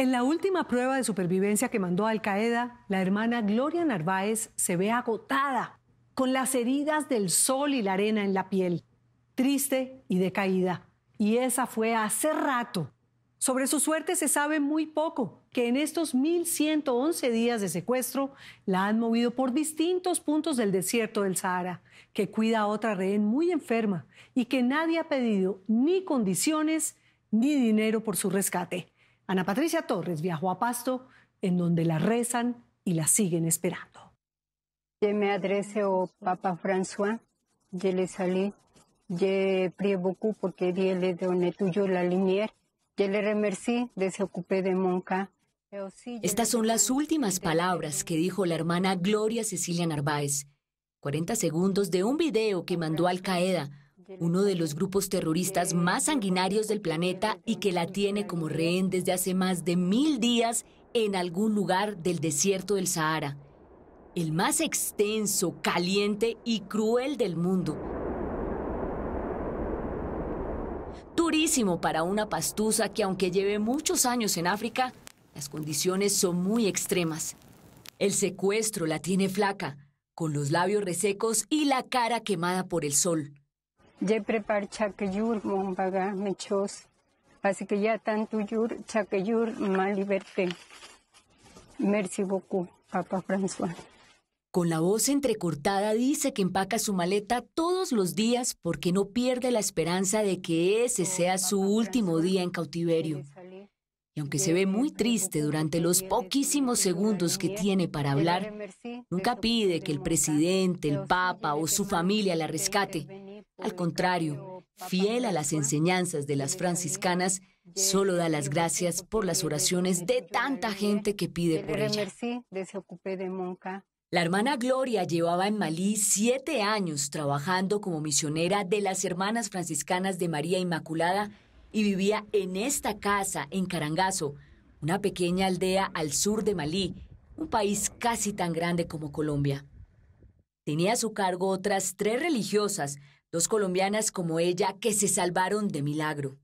En la última prueba de supervivencia que mandó Al Qaeda, la hermana Gloria Narváez se ve agotada, con las heridas del sol y la arena en la piel, triste y decaída. Y esa fue hace rato. Sobre su suerte se sabe muy poco, que en estos 1.111 días de secuestro la han movido por distintos puntos del desierto del Sahara, que cuida a otra rehén muy enferma y que nadie ha pedido ni condiciones ni dinero por su rescate. Ana Patricia Torres viajó a Pasto, en donde la rezan y la siguen esperando. me oh Papa François, yo le salí, yo porque le tuyo la lumière, le de de Monca. Estas son las últimas palabras que dijo la hermana Gloria Cecilia Narváez, 40 segundos de un video que mandó Al Qaeda uno de los grupos terroristas más sanguinarios del planeta y que la tiene como rehén desde hace más de mil días en algún lugar del desierto del Sahara, el más extenso, caliente y cruel del mundo. Durísimo para una pastusa que aunque lleve muchos años en África, las condiciones son muy extremas. El secuestro la tiene flaca, con los labios resecos y la cara quemada por el sol. Así que ya tanto Merci Papa Con la voz entrecortada dice que empaca su maleta todos los días porque no pierde la esperanza de que ese sea su último día en cautiverio. Y aunque se ve muy triste durante los poquísimos segundos que tiene para hablar, nunca pide que el presidente, el papa o su familia la rescate. Al contrario, fiel a las enseñanzas de las franciscanas, solo da las gracias por las oraciones de tanta gente que pide por ella. La hermana Gloria llevaba en Malí siete años trabajando como misionera de las hermanas franciscanas de María Inmaculada y vivía en esta casa en Carangazo, una pequeña aldea al sur de Malí, un país casi tan grande como Colombia. Tenía a su cargo otras tres religiosas, dos colombianas como ella que se salvaron de milagro.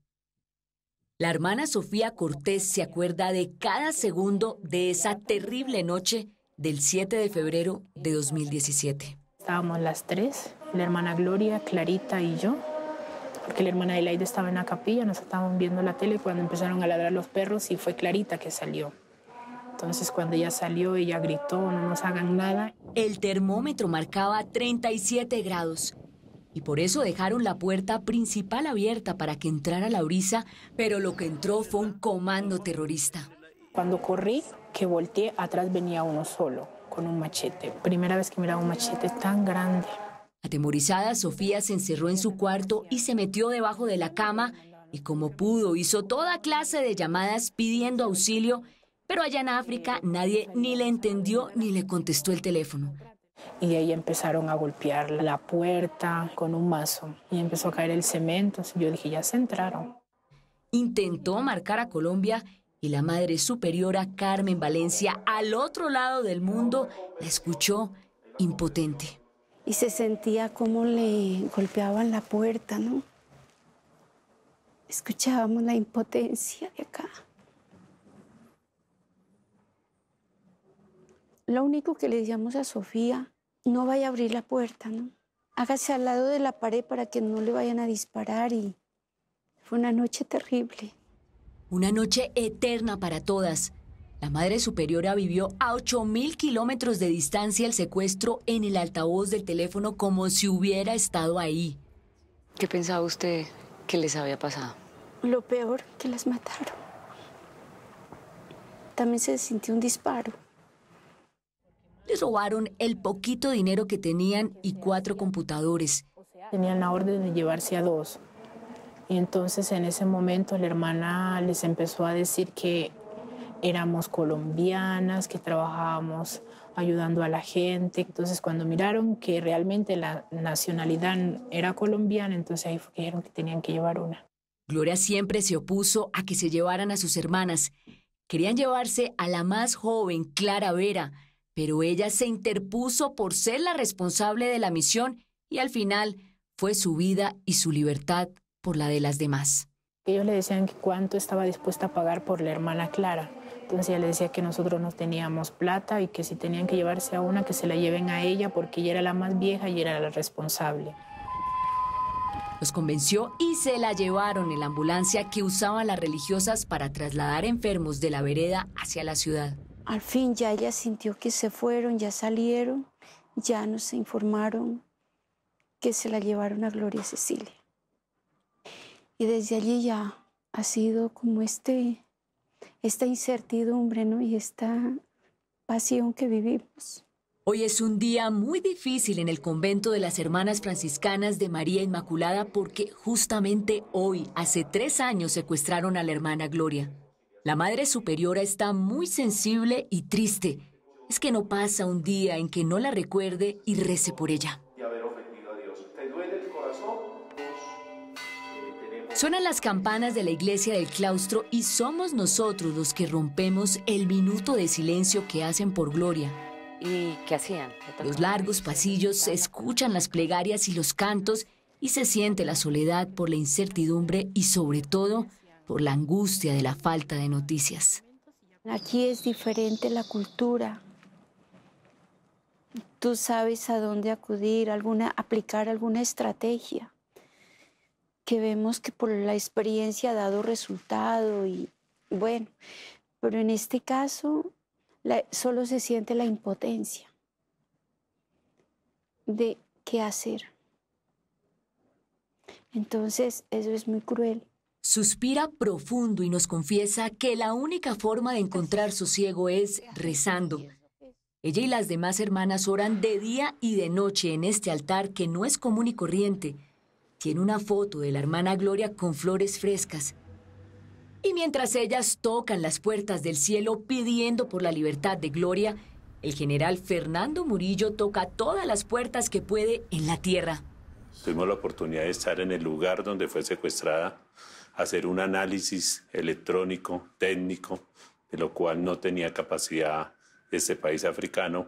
La hermana Sofía Cortés se acuerda de cada segundo de esa terrible noche del 7 de febrero de 2017. Estábamos las tres, la hermana Gloria, Clarita y yo, porque la hermana Elaide estaba en la capilla, nos estábamos viendo la tele cuando empezaron a ladrar los perros y fue Clarita que salió. Entonces cuando ella salió, ella gritó, no nos hagan nada. El termómetro marcaba 37 grados y por eso dejaron la puerta principal abierta para que entrara Laurisa, pero lo que entró fue un comando terrorista. Cuando corrí, que volteé, atrás venía uno solo, con un machete. Primera vez que miraba un machete tan grande. Atemorizada, Sofía se encerró en su cuarto y se metió debajo de la cama y como pudo hizo toda clase de llamadas pidiendo auxilio, pero allá en África nadie ni le entendió ni le contestó el teléfono. Y ahí empezaron a golpear la puerta con un mazo y empezó a caer el cemento. Yo dije, ya se entraron. Intentó marcar a Colombia y la Madre Superiora Carmen Valencia, al otro lado del mundo, la escuchó impotente. Y se sentía como le golpeaban la puerta, ¿no? Escuchábamos la impotencia de acá. Lo único que le decíamos a Sofía, no vaya a abrir la puerta, ¿no? Hágase al lado de la pared para que no le vayan a disparar y fue una noche terrible. Una noche eterna para todas. La Madre Superiora vivió a 8.000 kilómetros de distancia el secuestro en el altavoz del teléfono como si hubiera estado ahí. ¿Qué pensaba usted que les había pasado? Lo peor, que las mataron. También se sintió un disparo. Les robaron el poquito dinero que tenían y cuatro computadores. Tenían la orden de llevarse a dos. Y entonces en ese momento la hermana les empezó a decir que éramos colombianas, que trabajábamos ayudando a la gente. Entonces cuando miraron que realmente la nacionalidad era colombiana, entonces ahí dijeron que tenían que llevar una. Gloria siempre se opuso a que se llevaran a sus hermanas. Querían llevarse a la más joven, Clara Vera, pero ella se interpuso por ser la responsable de la misión y al final fue su vida y su libertad por la de las demás. Ellos le decían que cuánto estaba dispuesta a pagar por la hermana Clara. Entonces ella le decía que nosotros no teníamos plata y que si tenían que llevarse a una, que se la lleven a ella porque ella era la más vieja y era la responsable. Los convenció y se la llevaron en la ambulancia que usaban las religiosas para trasladar enfermos de la vereda hacia la ciudad. Al fin ya ella sintió que se fueron, ya salieron, ya nos informaron que se la llevaron a Gloria Cecilia. Y desde allí ya ha sido como este, esta incertidumbre ¿no? y esta pasión que vivimos. Hoy es un día muy difícil en el convento de las Hermanas Franciscanas de María Inmaculada porque justamente hoy, hace tres años, secuestraron a la hermana Gloria. La Madre Superiora está muy sensible y triste. Es que no pasa un día en que no la recuerde y rece por ella. Suenan las campanas de la iglesia del claustro y somos nosotros los que rompemos el minuto de silencio que hacen por gloria. ¿Y qué hacían? Los largos pasillos se escuchan las plegarias y los cantos y se siente la soledad por la incertidumbre y sobre todo por la angustia de la falta de noticias. Aquí es diferente la cultura. Tú sabes a dónde acudir, alguna, aplicar alguna estrategia que vemos que por la experiencia ha dado resultado y bueno, pero en este caso solo se siente la impotencia de qué hacer. Entonces, eso es muy cruel. Suspira profundo y nos confiesa que la única forma de encontrar sosiego es rezando. Ella y las demás hermanas oran de día y de noche en este altar que no es común y corriente. Tiene una foto de la hermana Gloria con flores frescas. Y mientras ellas tocan las puertas del cielo pidiendo por la libertad de Gloria, el general Fernando Murillo toca todas las puertas que puede en la tierra. Tuvimos la oportunidad de estar en el lugar donde fue secuestrada, hacer un análisis electrónico, técnico, de lo cual no tenía capacidad este país africano,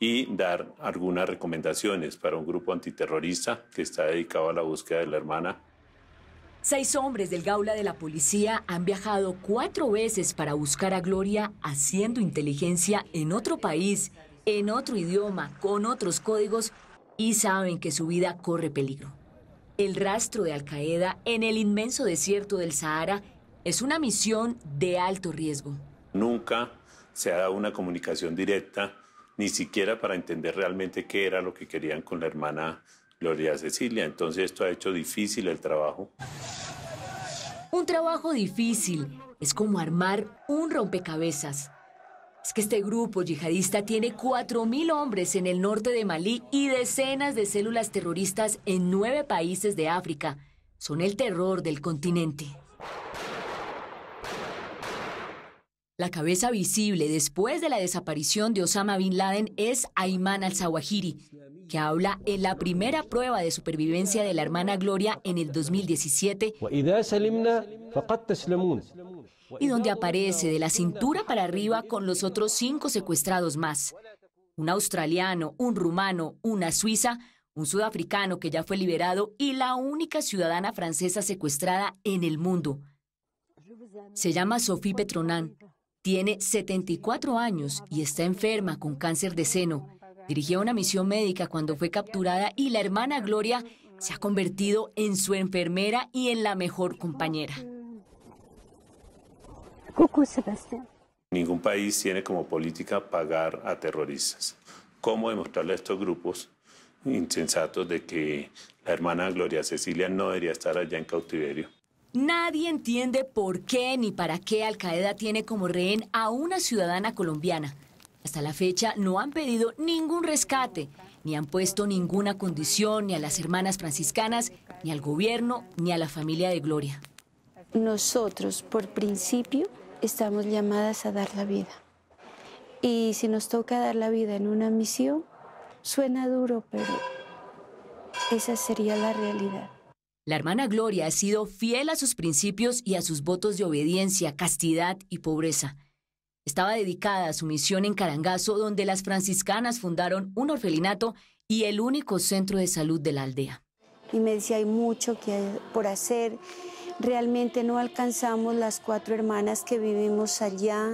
y dar algunas recomendaciones para un grupo antiterrorista que está dedicado a la búsqueda de la hermana. Seis hombres del Gaula de la Policía han viajado cuatro veces para buscar a Gloria haciendo inteligencia en otro país, en otro idioma, con otros códigos y saben que su vida corre peligro. El rastro de Al Qaeda en el inmenso desierto del Sahara es una misión de alto riesgo. Nunca se ha dado una comunicación directa, ni siquiera para entender realmente qué era lo que querían con la hermana Gloria Cecilia. Entonces esto ha hecho difícil el trabajo. Un trabajo difícil es como armar un rompecabezas es que este grupo yihadista tiene 4.000 hombres en el norte de Malí y decenas de células terroristas en nueve países de África. Son el terror del continente. La cabeza visible después de la desaparición de Osama Bin Laden es Ayman al sawahiri que habla en la primera prueba de supervivencia de la hermana Gloria en el 2017 y donde aparece de la cintura para arriba con los otros cinco secuestrados más. Un australiano, un rumano, una suiza, un sudafricano que ya fue liberado y la única ciudadana francesa secuestrada en el mundo. Se llama Sophie Petronan, tiene 74 años y está enferma con cáncer de seno. Dirigió una misión médica cuando fue capturada y la hermana Gloria se ha convertido en su enfermera y en la mejor compañera. Ningún país tiene como política pagar a terroristas. ¿Cómo demostrarle a estos grupos insensatos de que la hermana Gloria Cecilia no debería estar allá en cautiverio? Nadie entiende por qué ni para qué Al Qaeda tiene como rehén a una ciudadana colombiana. Hasta la fecha no han pedido ningún rescate, ni han puesto ninguna condición ni a las hermanas franciscanas, ni al gobierno, ni a la familia de Gloria. Nosotros, por principio, estamos llamadas a dar la vida. Y si nos toca dar la vida en una misión, suena duro, pero esa sería la realidad. La hermana Gloria ha sido fiel a sus principios y a sus votos de obediencia, castidad y pobreza. Estaba dedicada a su misión en Carangazo, donde las franciscanas fundaron un orfelinato y el único centro de salud de la aldea. Y me decía, hay mucho que por hacer Realmente no alcanzamos las cuatro hermanas que vivimos allá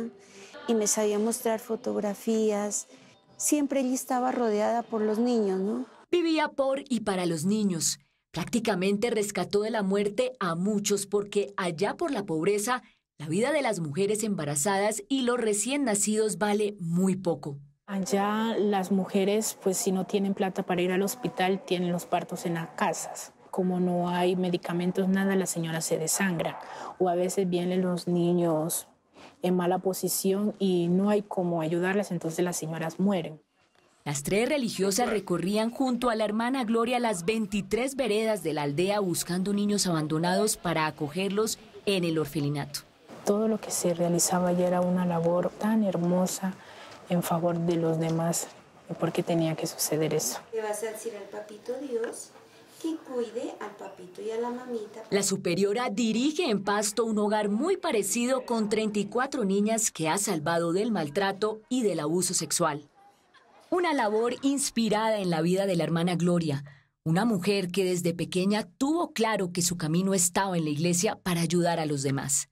y me sabía mostrar fotografías. Siempre ella estaba rodeada por los niños, ¿no? Vivía por y para los niños. Prácticamente rescató de la muerte a muchos porque allá por la pobreza, la vida de las mujeres embarazadas y los recién nacidos vale muy poco. Allá las mujeres, pues si no tienen plata para ir al hospital, tienen los partos en las casas como no hay medicamentos, nada, la señora se desangra. O a veces vienen los niños en mala posición y no hay cómo ayudarles, entonces las señoras mueren. Las tres religiosas recorrían junto a la hermana Gloria las 23 veredas de la aldea buscando niños abandonados para acogerlos en el orfelinato. Todo lo que se realizaba ya era una labor tan hermosa en favor de los demás. ¿Por qué tenía que suceder eso? ¿Le vas a decir al papito Dios? al papito la superiora dirige en Pasto un hogar muy parecido con 34 niñas que ha salvado del maltrato y del abuso sexual. Una labor inspirada en la vida de la hermana Gloria, una mujer que desde pequeña tuvo claro que su camino estaba en la iglesia para ayudar a los demás.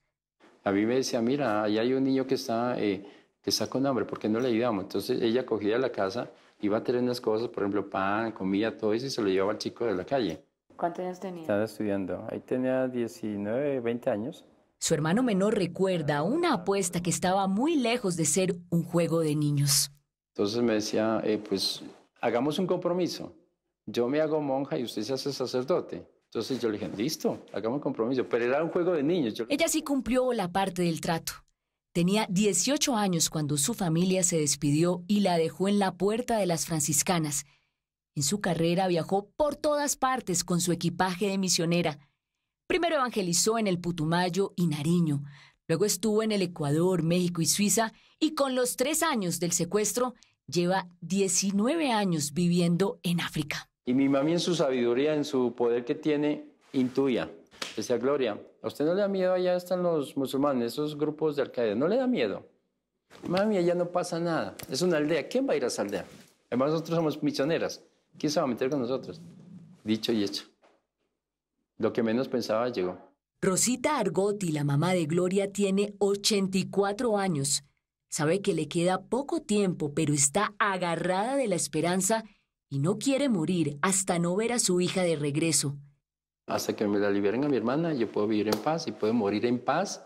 A mí me decía, mira, ahí hay un niño que está, eh, que está con hambre, ¿por qué no le ayudamos? Entonces ella cogía la casa y a tener unas cosas, por ejemplo, pan, comida, todo eso, y se lo llevaba al chico de la calle. ¿Cuántos años tenía? Estaba estudiando. Ahí tenía 19, 20 años. Su hermano menor recuerda una apuesta que estaba muy lejos de ser un juego de niños. Entonces me decía, eh, pues hagamos un compromiso. Yo me hago monja y usted se hace sacerdote. Entonces yo le dije, listo, hagamos un compromiso. Pero era un juego de niños. Ella sí cumplió la parte del trato. Tenía 18 años cuando su familia se despidió y la dejó en la puerta de las franciscanas. En su carrera viajó por todas partes con su equipaje de misionera. Primero evangelizó en el Putumayo y Nariño, luego estuvo en el Ecuador, México y Suiza, y con los tres años del secuestro lleva 19 años viviendo en África. Y mi mami en su sabiduría, en su poder que tiene, intuía Decía Gloria, ¿a usted no le da miedo? Allá están los musulmanes, esos grupos de Al-Qaeda. ¿No le da miedo? Mami, allá no pasa nada. Es una aldea. ¿Quién va a ir a esa aldea? Además, nosotros somos misioneras. ¿Quién se va a meter con nosotros? Dicho y hecho. Lo que menos pensaba llegó. Rosita Argotti, la mamá de Gloria, tiene 84 años. Sabe que le queda poco tiempo, pero está agarrada de la esperanza y no quiere morir hasta no ver a su hija de regreso hasta que me la liberen a mi hermana, yo puedo vivir en paz y puedo morir en paz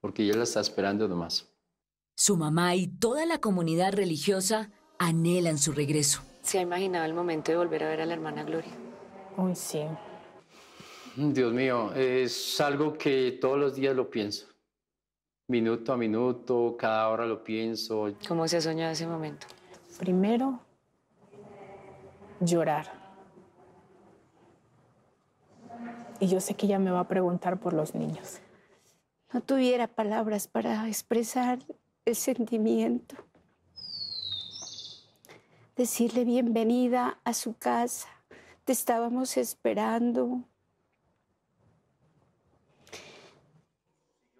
porque ella la está esperando nomás. Su mamá y toda la comunidad religiosa anhelan su regreso. ¿Se ha imaginado el momento de volver a ver a la hermana Gloria? Uy, sí. Dios mío, es algo que todos los días lo pienso. Minuto a minuto, cada hora lo pienso. ¿Cómo se ha soñado ese momento? Primero, llorar y yo sé que ella me va a preguntar por los niños. No tuviera palabras para expresar el sentimiento. Decirle bienvenida a su casa. Te estábamos esperando.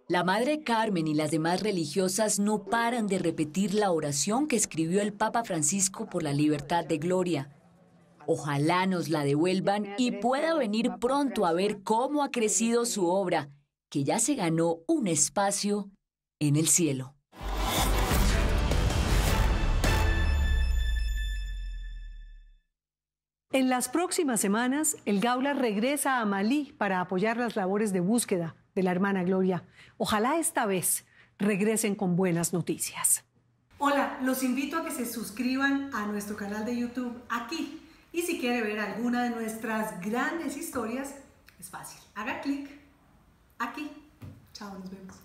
La Madre Carmen y las demás religiosas no paran de repetir la oración que escribió el Papa Francisco por la libertad de Gloria. Ojalá nos la devuelvan y pueda venir pronto a ver cómo ha crecido su obra, que ya se ganó un espacio en el cielo. En las próximas semanas, el Gaula regresa a Malí para apoyar las labores de búsqueda de la hermana Gloria. Ojalá esta vez regresen con buenas noticias. Hola, los invito a que se suscriban a nuestro canal de YouTube aquí y si quiere ver alguna de nuestras grandes historias, es fácil. Haga clic aquí. Chao, nos vemos.